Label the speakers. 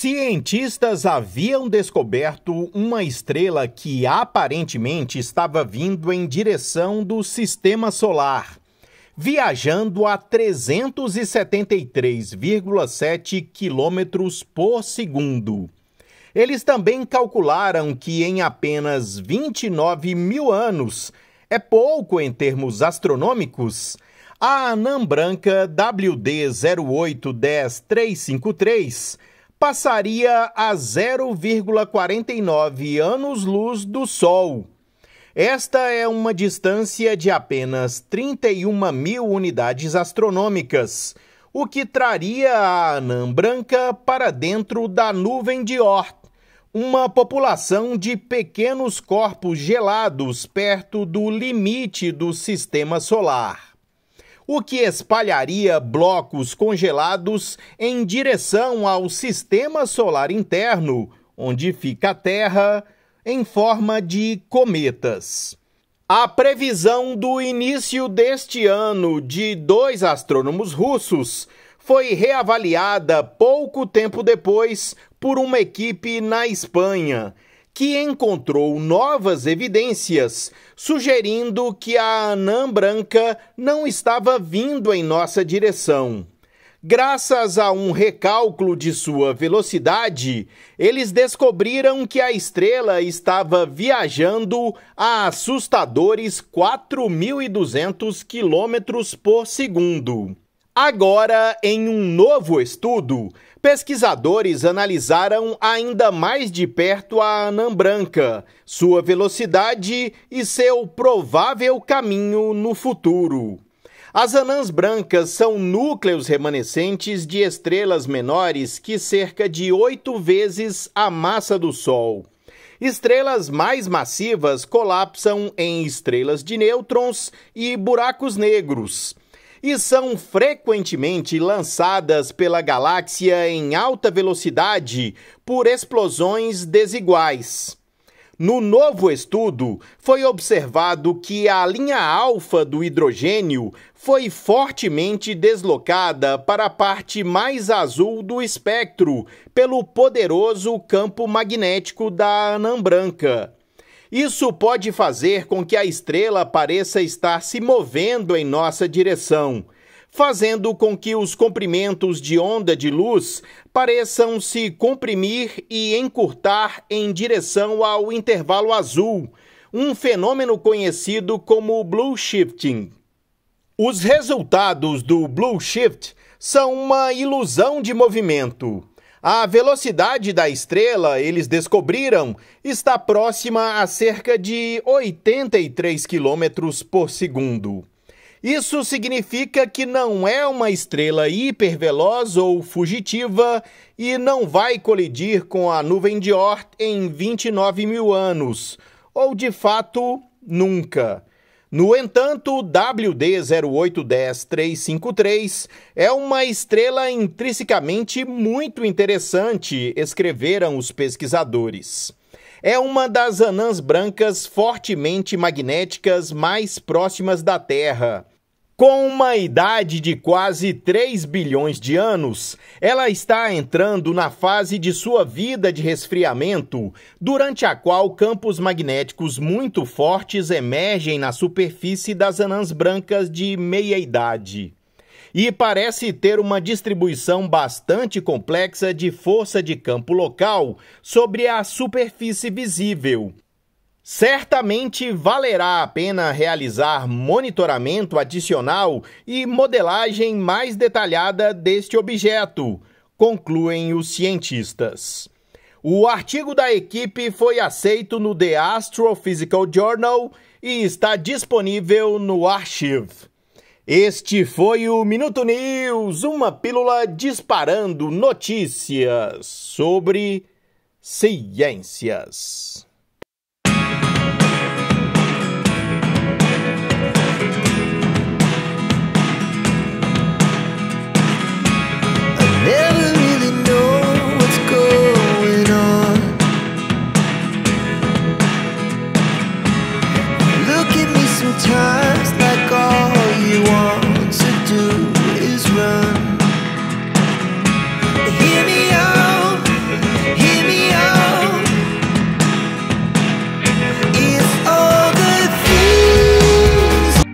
Speaker 1: Cientistas haviam descoberto uma estrela que aparentemente estava vindo em direção do sistema solar, viajando a 373,7 km por segundo. Eles também calcularam que em apenas 29 mil anos, é pouco em termos astronômicos, a anã branca WD 0810353 passaria a 0,49 anos-luz do Sol. Esta é uma distância de apenas 31 mil unidades astronômicas, o que traria a anã branca para dentro da nuvem de Oort, uma população de pequenos corpos gelados perto do limite do sistema solar o que espalharia blocos congelados em direção ao sistema solar interno, onde fica a Terra, em forma de cometas. A previsão do início deste ano de dois astrônomos russos foi reavaliada pouco tempo depois por uma equipe na Espanha que encontrou novas evidências sugerindo que a anã branca não estava vindo em nossa direção. Graças a um recálculo de sua velocidade, eles descobriram que a estrela estava viajando a assustadores 4.200 km por segundo. Agora, em um novo estudo, pesquisadores analisaram ainda mais de perto a anã branca, sua velocidade e seu provável caminho no futuro. As anãs brancas são núcleos remanescentes de estrelas menores que cerca de oito vezes a massa do Sol. Estrelas mais massivas colapsam em estrelas de nêutrons e buracos negros e são frequentemente lançadas pela galáxia em alta velocidade por explosões desiguais. No novo estudo, foi observado que a linha alfa do hidrogênio foi fortemente deslocada para a parte mais azul do espectro pelo poderoso campo magnético da anã branca. Isso pode fazer com que a estrela pareça estar se movendo em nossa direção, fazendo com que os comprimentos de onda de luz pareçam se comprimir e encurtar em direção ao intervalo azul, um fenômeno conhecido como blue shifting. Os resultados do blue shift são uma ilusão de movimento. A velocidade da estrela, eles descobriram, está próxima a cerca de 83 km por segundo. Isso significa que não é uma estrela hiperveloz ou fugitiva e não vai colidir com a nuvem de Oort em 29 mil anos, ou de fato, nunca. No entanto, WD0810353 é uma estrela intrinsecamente muito interessante, escreveram os pesquisadores. É uma das anãs brancas fortemente magnéticas mais próximas da Terra com uma idade de quase 3 bilhões de anos, ela está entrando na fase de sua vida de resfriamento, durante a qual campos magnéticos muito fortes emergem na superfície das anãs brancas de meia idade. E parece ter uma distribuição bastante complexa de força de campo local sobre a superfície visível, Certamente valerá a pena realizar monitoramento adicional e modelagem mais detalhada deste objeto, concluem os cientistas. O artigo da equipe foi aceito no The Astrophysical Journal e está disponível no archivo. Este foi o Minuto News, uma pílula disparando notícias sobre ciências.